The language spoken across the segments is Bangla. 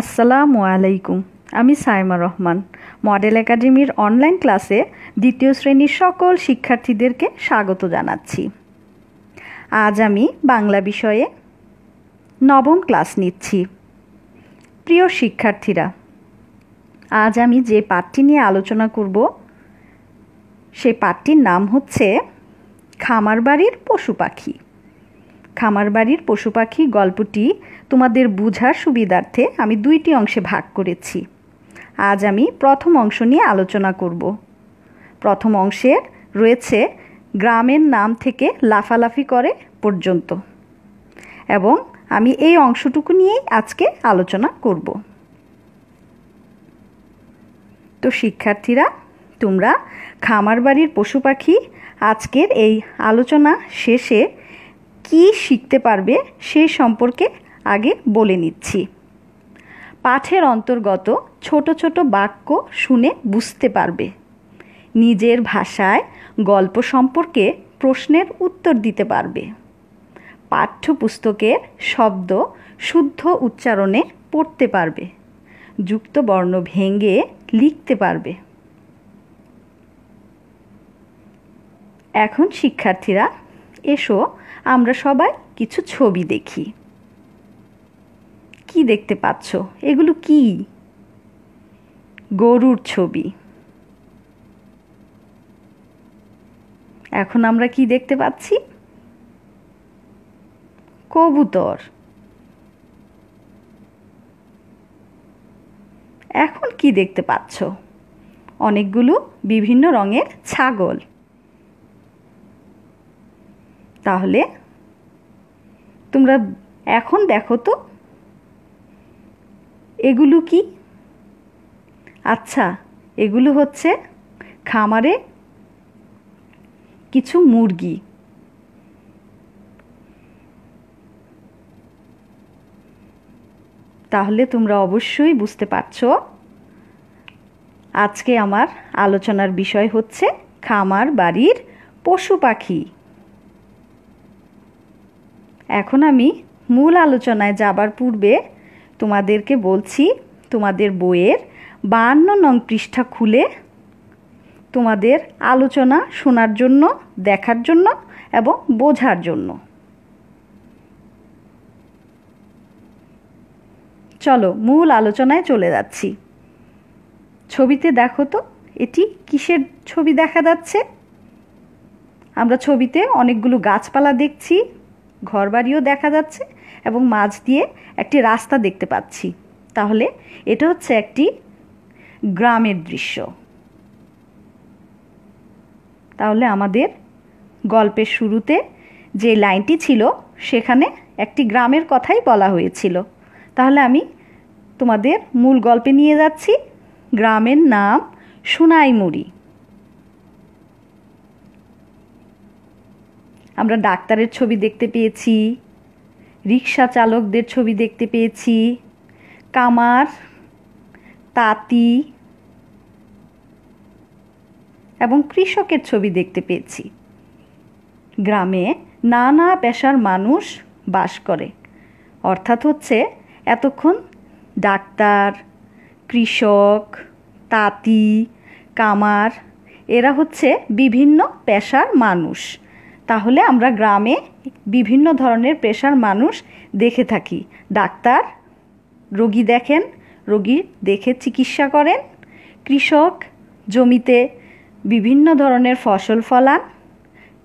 আসসালামু আলাইকুম আমি সাইমা রহমান মডেল একাডেমির অনলাইন ক্লাসে দ্বিতীয় শ্রেণীর সকল শিক্ষার্থীদেরকে স্বাগত জানাচ্ছি আজ আমি বাংলা বিষয়ে নবম ক্লাস নিচ্ছি প্রিয় শিক্ষার্থীরা আজ আমি যে পাঠটি নিয়ে আলোচনা করব সেই পাঠটির নাম হচ্ছে খামারবাড়ির পশু পাখি বাড়ির পশু পাখি গল্পটি তোমাদের বোঝার সুবিধার্থে আমি দুইটি অংশে ভাগ করেছি আজ আমি প্রথম অংশ নিয়ে আলোচনা করব প্রথম অংশে রয়েছে গ্রামের নাম থেকে লাফালাফি করে পর্যন্ত এবং আমি এই অংশটুকু নিয়েই আজকে আলোচনা করব তো শিক্ষার্থীরা তোমরা খামার বাড়ির পশু পাখি আজকের এই আলোচনা শেষে কি শিখতে পারবে সে সম্পর্কে আগে বলে নিচ্ছি পাঠের অন্তর্গত ছোট ছোট বাক্য শুনে বুঝতে পারবে নিজের ভাষায় গল্প সম্পর্কে প্রশ্নের উত্তর দিতে পারবে পাঠ্যপুস্তকের শব্দ শুদ্ধ উচ্চারণে পড়তে পারবে যুক্ত বর্ণ ভেঙে লিখতে পারবে এখন শিক্ষার্থীরা এসো আমরা সবাই কিছু ছবি দেখি কি দেখতে পাচ্ছ এগুলো কি গরুর ছবি এখন আমরা কি দেখতে পাচ্ছি কবুতর এখন কি দেখতে পাচ্ছ অনেকগুলো বিভিন্ন রঙের ছাগল তাহলে তোমরা এখন দেখো তো এগুলো কি আচ্ছা এগুলো হচ্ছে খামারে কিছু মুরগি তাহলে তোমরা অবশ্যই বুঝতে পারছ আজকে আমার আলোচনার বিষয় হচ্ছে খামার বাড়ির পশু পাখি এখন আমি মূল আলোচনায় যাবার পূর্বে তোমাদেরকে বলছি তোমাদের বইয়ের বাহান্ন নং পৃষ্ঠা খুলে তোমাদের আলোচনা শোনার জন্য দেখার জন্য এবং বোঝার জন্য চলো মূল আলোচনায় চলে যাচ্ছি ছবিতে দেখো তো এটি কিসের ছবি দেখা যাচ্ছে আমরা ছবিতে অনেকগুলো গাছপালা দেখছি ঘরবাড়িও দেখা যাচ্ছে এবং মাঝ দিয়ে একটি রাস্তা দেখতে পাচ্ছি তাহলে এটা হচ্ছে একটি গ্রামের দৃশ্য তাহলে আমাদের গল্পের শুরুতে যে লাইনটি ছিল সেখানে একটি গ্রামের কথাই বলা হয়েছিল তাহলে আমি তোমাদের মূল গল্পে নিয়ে যাচ্ছি গ্রামের নাম সোনাইমুড়ি আমরা ডাক্তারের ছবি দেখতে পেয়েছি রিক্সা চালকদের ছবি দেখতে পেয়েছি কামার তাঁতি এবং কৃষকের ছবি দেখতে পেয়েছি গ্রামে নানা পেশার মানুষ বাস করে অর্থাৎ হচ্ছে এতক্ষণ ডাক্তার কৃষক তাঁতি কামার এরা হচ্ছে বিভিন্ন পেশার মানুষ তাহলে আমরা গ্রামে বিভিন্ন ধরনের পেশার মানুষ দেখে থাকি ডাক্তার রোগী দেখেন রোগী দেখে চিকিৎসা করেন কৃষক জমিতে বিভিন্ন ধরনের ফসল ফলান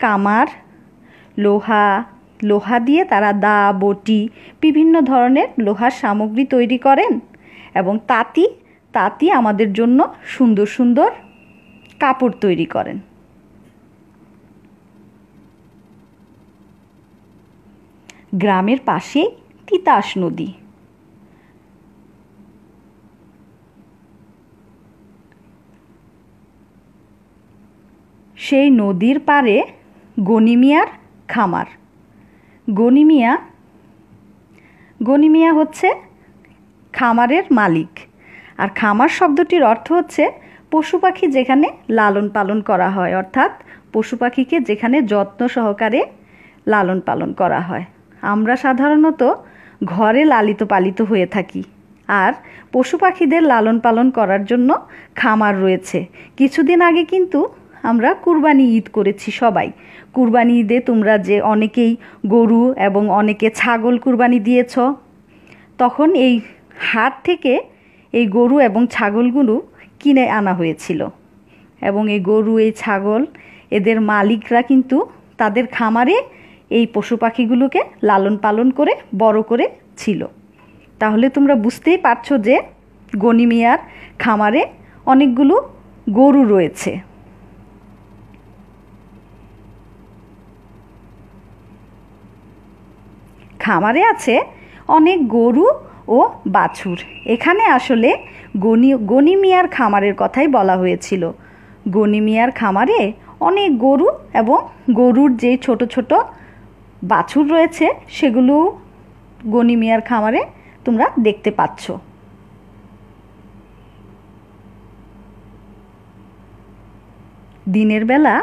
কামার লোহা লোহা দিয়ে তারা দা বটি বিভিন্ন ধরনের লোহার সামগ্রী তৈরি করেন এবং তাঁতি তাঁতি আমাদের জন্য সুন্দর সুন্দর কাপড় তৈরি করেন গ্রামের পাশে তিতাস নদী সেই নদীর পারে গনিমিয়ার খামার গনিমিয়া গনিমিয়া হচ্ছে খামারের মালিক আর খামার শব্দটির অর্থ হচ্ছে পশু পাখি যেখানে লালন পালন করা হয় অর্থাৎ পশু পাখিকে যেখানে যত্ন সহকারে লালন পালন করা হয় আমরা সাধারণত ঘরে লালিত পালিত হয়ে থাকি আর পশু পাখিদের লালন পালন করার জন্য খামার রয়েছে কিছুদিন আগে কিন্তু আমরা কুরবানি ঈদ করেছি সবাই কুরবানি ঈদে তোমরা যে অনেকেই গরু এবং অনেকে ছাগল কুরবানি দিয়েছ তখন এই হাট থেকে এই গরু এবং ছাগলগুলো কিনে আনা হয়েছিল এবং এই গরু এই ছাগল এদের মালিকরা কিন্তু তাদের খামারে এই পশু পাখিগুলোকে লালন পালন করে বড় করে ছিল তাহলে তোমরা বুঝতেই পারছো যে গনিমিয়ার খামারে অনেকগুলো গরু রয়েছে খামারে আছে অনেক গরু ও বাছুর এখানে আসলে গনি গনিমিয়ার খামারের কথাই বলা হয়েছিল গনিমিয়ার খামারে অনেক গরু এবং গরুর যে ছোট ছোট বাছুর রয়েছে সেগুলো গনি মিয়ার খামারে তোমরা দেখতে পাচ্ছ দিনের বেলা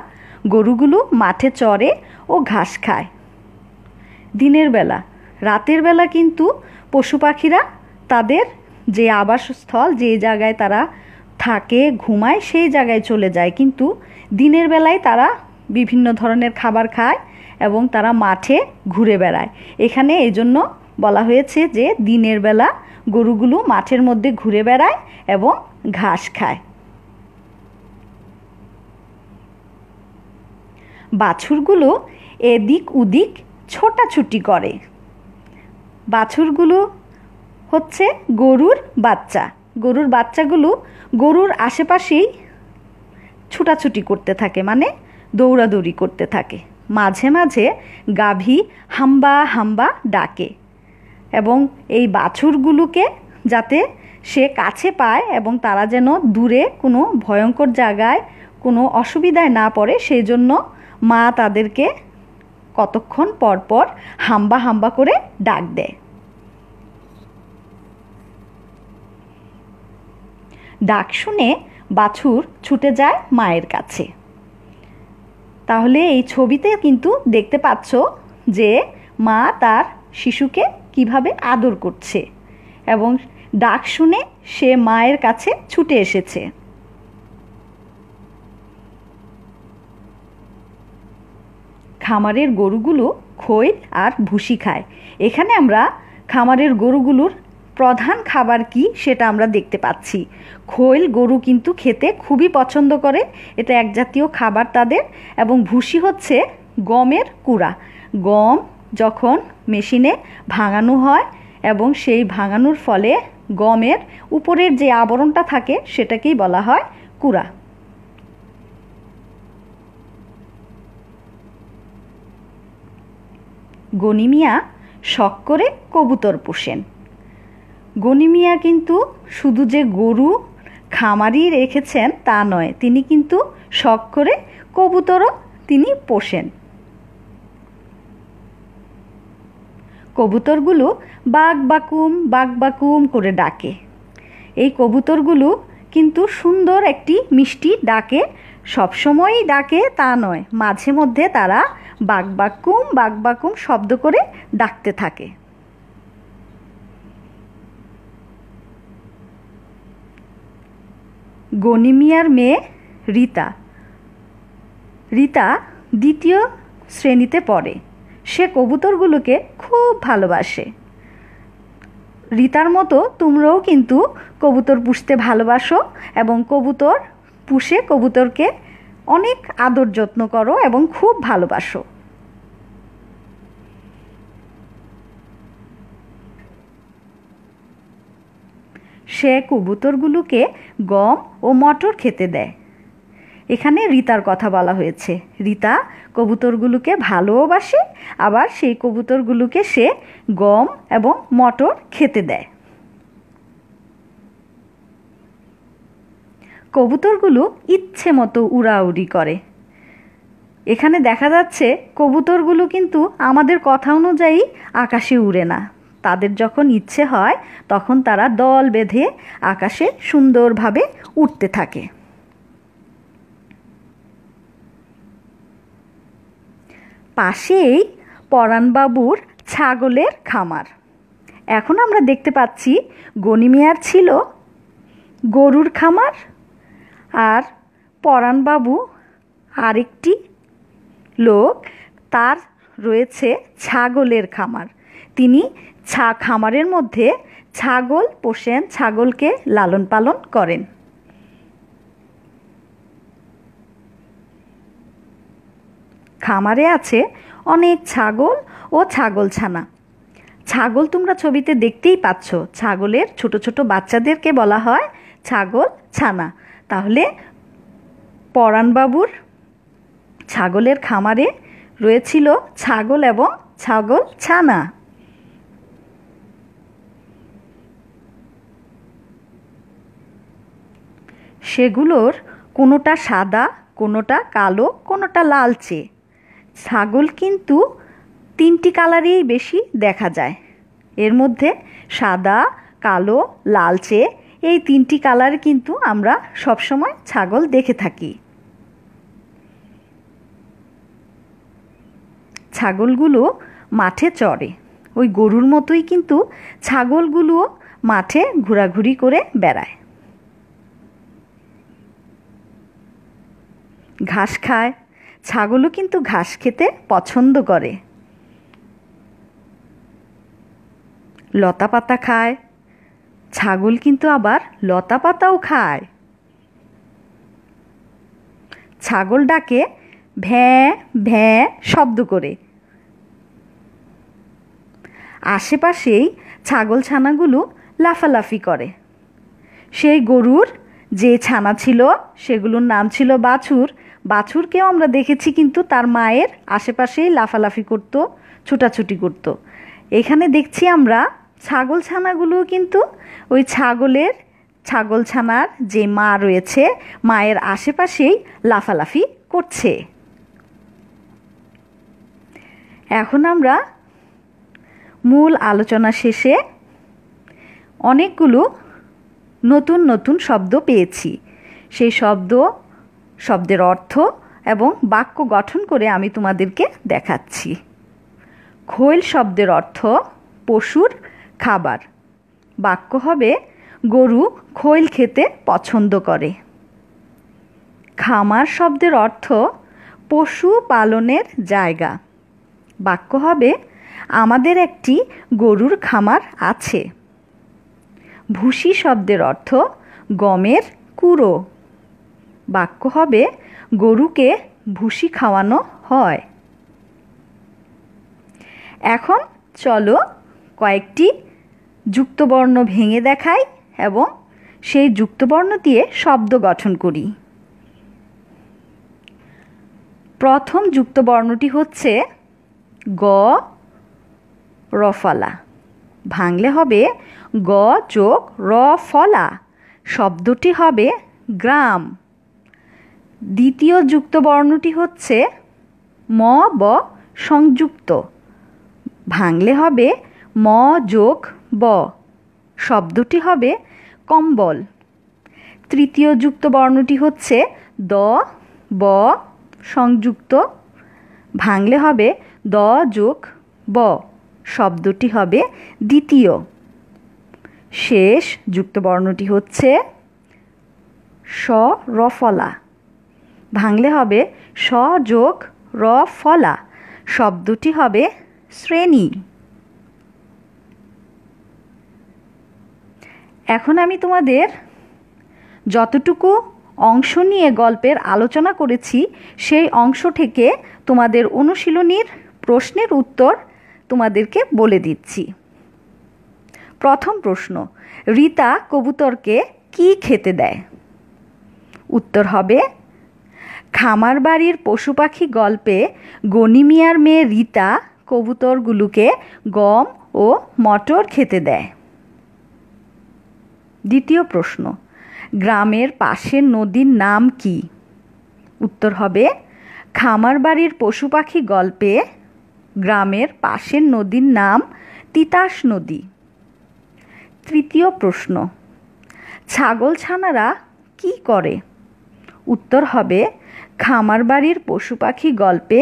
গরুগুলো মাঠে চরে ও ঘাস খায় দিনের বেলা রাতের বেলা কিন্তু পশু পাখিরা তাদের যে আবাসস্থল যে জায়গায় তারা থাকে ঘুমায় সেই জায়গায় চলে যায় কিন্তু দিনের বেলায় তারা বিভিন্ন ধরনের খাবার খায় এবং তারা মাঠে ঘুরে বেড়ায় এখানে এই জন্য বলা হয়েছে যে দিনের বেলা গরুগুলো মাঠের মধ্যে ঘুরে বেড়ায় এবং ঘাস খায় বাছুরগুলো এদিক উদিক ছোটাছুটি করে বাছুরগুলো হচ্ছে গরুর বাচ্চা গরুর বাচ্চাগুলো গরুর আশেপাশেই ছুটাছুটি করতে থাকে মানে দৌড়াদৌড়ি করতে থাকে মাঝে মাঝে গাভী হাম্বা হাম্বা ডাকে এবং এই বাছুরগুলোকে যাতে সে কাছে পায় এবং তারা যেন দূরে কোনো ভয়ঙ্কর জায়গায় কোনো অসুবিধায় না পড়ে সেই জন্য মা তাদেরকে কতক্ষণ পরপর হাম্বা হাম্বা করে ডাক দেয় ডাক শুনে বাছুর ছুটে যায় মায়ের কাছে তাহলে এই ছবিতে কিন্তু দেখতে পাচ্ছ যে মা তার শিশুকে কিভাবে আদর করছে এবং ডাক শুনে সে মায়ের কাছে ছুটে এসেছে খামারের গরুগুলো খৈল আর ভুসি খায় এখানে আমরা খামারের গরুগুলোর প্রধান খাবার কি সেটা আমরা দেখতে পাচ্ছি খৈল গরু কিন্তু খেতে খুবই পছন্দ করে এটা এক জাতীয় খাবার তাদের এবং ভুসি হচ্ছে গমের কুড়া গম যখন মেশিনে ভাঙানো হয় এবং সেই ভাঙানোর ফলে গমের উপরের যে আবরণটা থাকে সেটাকেই বলা হয় কুড়া গনিমিয়া শখ করে কবুতর পোষেন গনিমিয়া কিন্তু শুধু যে গরু খামারই রেখেছেন তা নয় তিনি কিন্তু শখ করে কবুতরও তিনি পোষেন কবুতরগুলো বাঘ বাকুম বাঘ বাকুম করে ডাকে এই কবুতরগুলো কিন্তু সুন্দর একটি মিষ্টি ডাকে সবসময়ই ডাকে তা নয় মাঝে মধ্যে তারা বাঘ বাকুম বাঘ বাকুম শব্দ করে ডাকতে থাকে গনিমিয়ার মেয়ে রীতা রীতা দ্বিতীয় শ্রেণীতে পড়ে সে কবুতরগুলোকে খুব ভালোবাসে রীতার মতো তোমরাও কিন্তু কবুতর পুষতে ভালোবাসো এবং কবুতর পুষে কবুতরকে অনেক আদর যত্ন করো এবং খুব ভালোবাসো সে কবুতরগুলোকে গম ও মটর খেতে দেয় এখানে রিতার কথা বলা হয়েছে রিতা কবুতরগুলোকে ভালোবাসে আবার সেই কবুতরগুলোকে সে গম এবং মটর খেতে দেয় কবুতরগুলো ইচ্ছে মতো উড়াউড়ি করে এখানে দেখা যাচ্ছে কবুতরগুলো কিন্তু আমাদের কথা অনুযায়ী আকাশে উড়ে না তাদের যখন ইচ্ছে হয় তখন তারা দল বেঁধে আকাশে সুন্দরভাবে উঠতে থাকে পাশেই পরাণবাবুর ছাগলের খামার এখন আমরা দেখতে পাচ্ছি গনিমিয়ার ছিল গরুর খামার আর পরাণবাবু আরেকটি লোক তার রয়েছে ছাগলের খামার তিনি ছা খামারের মধ্যে ছাগল পোষেন ছাগলকে লালন পালন করেন খামারে আছে অনেক ছাগল ও ছাগল ছানা ছাগল তোমরা ছবিতে দেখতেই পাচ্ছ ছাগলের ছোট ছোট বাচ্চাদেরকে বলা হয় ছাগল ছানা তাহলে পরাণবাবুর ছাগলের খামারে রয়েছিল ছাগল এবং ছাগল ছানা সেগুলোর কোনোটা সাদা কোনোটা কালো কোনোটা লালচে ছাগল কিন্তু তিনটি কালারেই বেশি দেখা যায় এর মধ্যে সাদা কালো লালচে এই তিনটি কালার কিন্তু আমরা সবসময় ছাগল দেখে থাকি ছাগলগুলো মাঠে চড়ে ওই গরুর মতোই কিন্তু ছাগলগুলোও মাঠে ঘোরাঘুরি করে বেড়ায় ঘাস খায় ছাগলও কিন্তু ঘাস খেতে পছন্দ করে লতা পাতা খায় ছাগল কিন্তু আবার লতা পাতাও খায় ছাগল ডাকে ভ্যাঁ ভ্যাঁ শব্দ করে আশেপাশেই ছাগল ছানাগুলো লাফালাফি করে সেই গরুর যে ছানা ছিল সেগুলোর নাম ছিল বাছুর বাছুরকেও আমরা দেখেছি কিন্তু তার মায়ের আশেপাশেই লাফালাফি করত ছুটাছুটি করত। এখানে দেখছি আমরা ছাগল ছানাগুলোও কিন্তু ওই ছাগলের ছাগল ছানার যে মা রয়েছে মায়ের আশেপাশেই লাফালাফি করছে এখন আমরা মূল আলোচনা শেষে অনেকগুলো নতুন নতুন শব্দ পেয়েছি সেই শব্দ শব্দের অর্থ এবং বাক্য গঠন করে আমি তোমাদেরকে দেখাচ্ছি খৈল শব্দের অর্থ পশুর খাবার বাক্য হবে গরু খৈল খেতে পছন্দ করে খামার শব্দের অর্থ পশু পালনের জায়গা বাক্য হবে আমাদের একটি গরুর খামার আছে ভুসি শব্দের অর্থ গমের কুড়ো বাক্য হবে গরুকে ভুসি খাওয়ানো হয় এখন চলো কয়েকটি যুক্তবর্ণ ভেঙে দেখাই এবং সেই যুক্তবর্ণ দিয়ে শব্দ গঠন করি প্রথম যুক্তবর্ণটি হচ্ছে গ রফলা ভাঙলে হবে গ যোগ র ফলা শব্দটি হবে গ্রাম দ্বিতীয় যুক্ত বর্ণটি হচ্ছে ম ব সংযুক্ত ভাঙলে হবে ম যোগ ব শব্দটি হবে কম্বল তৃতীয় যুক্ত বর্ণটি হচ্ছে দ ব সংযুক্ত ভাঙলে হবে দ যোগ ব শব্দটি হবে দ্বিতীয় শেষ যুক্ত বর্ণটি হচ্ছে স রফলা ভাঙলে হবে স যোগ র ফলা শব্দটি হবে শ্রেণী এখন আমি তোমাদের যতটুকু অংশ নিয়ে গল্পের আলোচনা করেছি সেই অংশ থেকে তোমাদের অনুশীলনীর প্রশ্নের উত্তর তোমাদেরকে বলে দিচ্ছি প্রথম প্রশ্ন রীতা কবুতরকে কি খেতে দেয় উত্তর হবে খামার বাড়ির পশু পাখি গল্পে গনিমিয়ার মেয়ে রীতা কবুতরগুলোকে গম ও মটর খেতে দেয় দ্বিতীয় প্রশ্ন গ্রামের পাশের নদীর নাম কি উত্তর হবে খামার বাড়ির পশু পাখি গল্পে গ্রামের পাশের নদীর নাম তিতাস নদী তৃতীয় প্রশ্ন ছাগল ছানারা কি করে উত্তর হবে খামার বাড়ির পশু পাখি গল্পে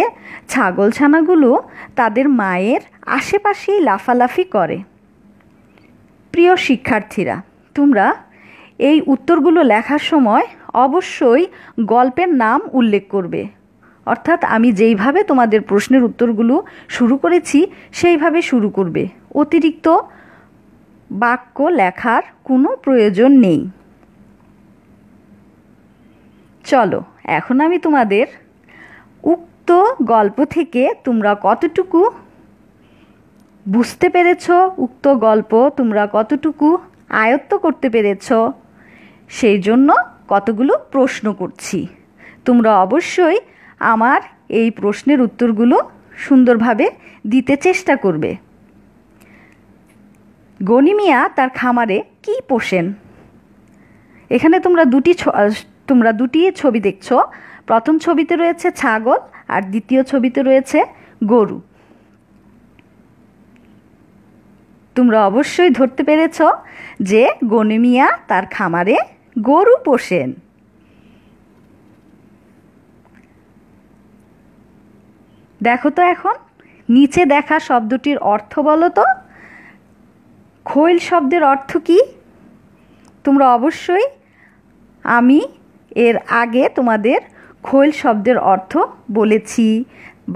ছাগলছানাগুলো তাদের মায়ের আশেপাশেই লাফালাফি করে প্রিয় শিক্ষার্থীরা তোমরা এই উত্তরগুলো লেখার সময় অবশ্যই গল্পের নাম উল্লেখ করবে অর্থাৎ আমি যেইভাবে তোমাদের প্রশ্নের উত্তরগুলো শুরু করেছি সেইভাবে শুরু করবে অতিরিক্ত বাক্য লেখার কোনো প্রয়োজন নেই চলো এখন আমি তোমাদের উক্ত গল্প থেকে তোমরা কতটুকু বুঝতে পেরেছ উক্ত গল্প তোমরা কতটুকু আয়ত্ত করতে পেরেছ সেই জন্য কতগুলো প্রশ্ন করছি তোমরা অবশ্যই আমার এই প্রশ্নের উত্তরগুলো সুন্দরভাবে দিতে চেষ্টা করবে গনিমিয়া তার খামারে কি পোষেন এখানে তোমরা দুটি তোমরা দুটি ছবি দেখছ প্রথম ছবিতে রয়েছে ছাগল আর দ্বিতীয় ছবিতে রয়েছে গরু তোমরা অবশ্যই ধরতে পেরেছ যে গনিমিয়া তার খামারে গরু পোষেন দেখো তো এখন নিচে দেখা শব্দটির অর্থ বলো তো খৈল শব্দের অর্থ কি তোমরা অবশ্যই আমি এর আগে তোমাদের খোল শব্দের অর্থ বলেছি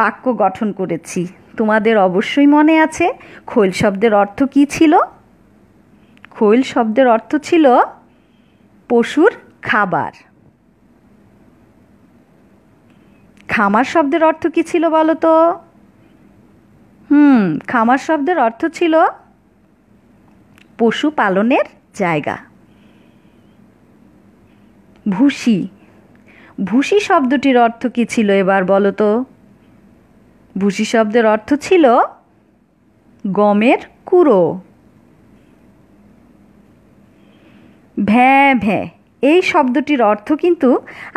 বাক্য গঠন করেছি তোমাদের অবশ্যই মনে আছে খোল শব্দের অর্থ কি ছিল খোল শব্দের অর্থ ছিল পশুর খাবার খামার শব্দের অর্থ কি ছিল বলো তো হুম খামার শব্দের অর্থ ছিল পশু পালনের জায়গা ভুসি ভুসি শব্দটির অর্থ কী ছিল এবার বলো তো ভুসি শব্দের অর্থ ছিল গমের কুড়ো ভ্যাঁ ভ্যাঁ এই শব্দটির অর্থ কিন্তু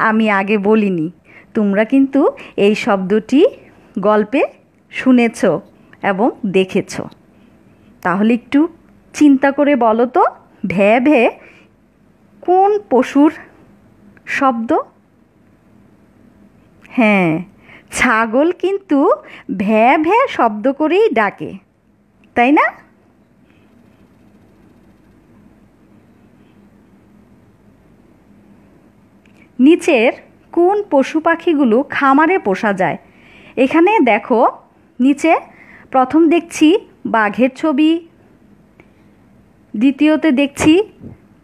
আমি আগে বলিনি তোমরা কিন্তু এই শব্দটি গল্পে শুনেছ এবং দেখেছ তাহলে একটু চিন্তা করে বলো তো ভ্যাঁ ভ্যাঁ কোন পশুর শব্দ হ্যাঁ ছাগল কিন্তু ভ্যা ভ্যা শব্দ করেই ডাকে তাই না নিচের কোন পশু পাখিগুলো খামারে পোষা যায় এখানে দেখো নিচে প্রথম দেখছি বাঘের ছবি দ্বিতীয়তে দেখছি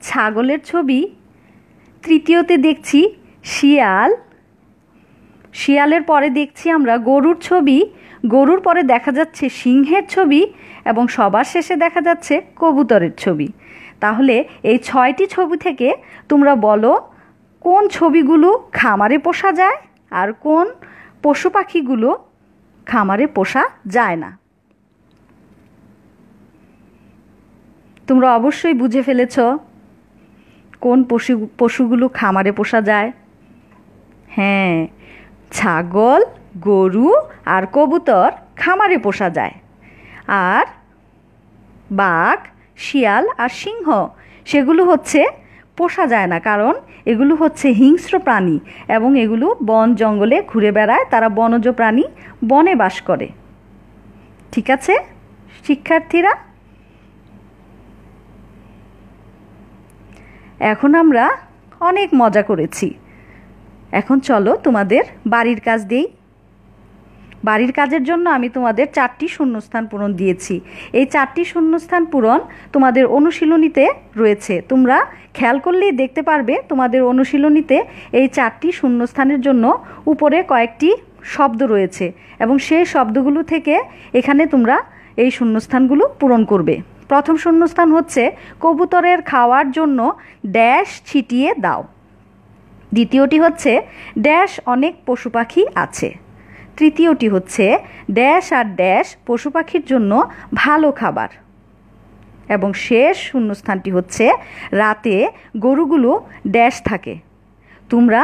ছাগলের ছবি তৃতীয়তে দেখছি শিয়াল শিয়ালের পরে দেখছি আমরা গরুর ছবি গরুর পরে দেখা যাচ্ছে সিংহের ছবি এবং সবার শেষে দেখা যাচ্ছে কবুতরের ছবি তাহলে এই ছয়টি ছবি থেকে তোমরা বলো কোন ছবিগুলো খামারে পোষা যায় আর কোন পশু পাখিগুলো খামারে পোষা যায় না তোমরা অবশ্যই বুঝে ফেলেছো কোন পশু পশুগুলো খামারে পোষা যায় হ্যাঁ ছাগল গরু আর কবুতর খামারে পোষা যায় আর বাঘ শিয়াল আর সিংহ সেগুলো হচ্ছে পোষা যায় না কারণ এগুলো হচ্ছে হিংস্র প্রাণী এবং এগুলো বন জঙ্গলে ঘুরে বেড়ায় তারা বনজ প্রাণী বনে বাস করে ঠিক আছে শিক্ষার্থীরা এখন আমরা অনেক মজা করেছি এখন চলো তোমাদের বাড়ির কাজ দেই বাড়ির কাজের জন্য আমি তোমাদের চারটি শূন্যস্থান পূরণ দিয়েছি এই চারটি শূন্যস্থান পূরণ তোমাদের অনুশীলনীতে রয়েছে তোমরা খেয়াল করলেই দেখতে পারবে তোমাদের অনুশীলনীতে এই চারটি শূন্যস্থানের জন্য উপরে কয়েকটি শব্দ রয়েছে এবং সেই শব্দগুলো থেকে এখানে তোমরা এই শূন্যস্থানগুলো পূরণ করবে প্রথম শূন্যস্থান হচ্ছে কবুতরের খাওয়ার জন্য ড্যাশ ছিটিয়ে দাও দ্বিতীয়টি হচ্ছে ড্যাশ অনেক পশু পাখি আছে তৃতীয়টি হচ্ছে ড্যাশ আর ড্যাশ পশু পাখির জন্য ভালো খাবার এবং শেষ শূন্যস্থানটি হচ্ছে রাতে গরুগুলো ড্যাশ থাকে তোমরা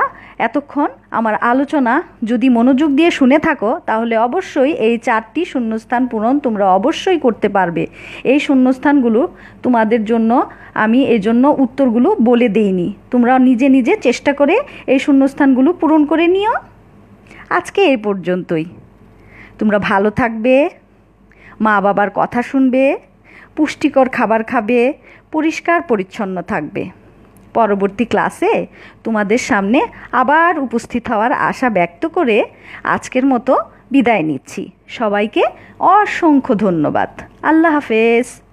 এতক্ষণ আমার আলোচনা যদি মনোযোগ দিয়ে শুনে থাকো তাহলে অবশ্যই এই চারটি শূন্যস্থান পূরণ তোমরা অবশ্যই করতে পারবে এই শূন্যস্থানগুলো তোমাদের জন্য আমি এই জন্য উত্তরগুলো বলে দেইনি তোমরা নিজে নিজে চেষ্টা করে এই শূন্যস্থানগুলো পূরণ করে নিও আজকে এই পর্যন্তই তোমরা ভালো থাকবে মা বাবার কথা শুনবে পুষ্টিকর খাবার খাবে পরিষ্কার পরিচ্ছন্ন থাকবে পরবর্তী ক্লাসে তোমাদের সামনে আবার উপস্থিত হওয়ার আশা ব্যক্ত করে আজকের মতো বিদায় নিচ্ছি সবাইকে অসংখ্য ধন্যবাদ আল্লাহ হাফেজ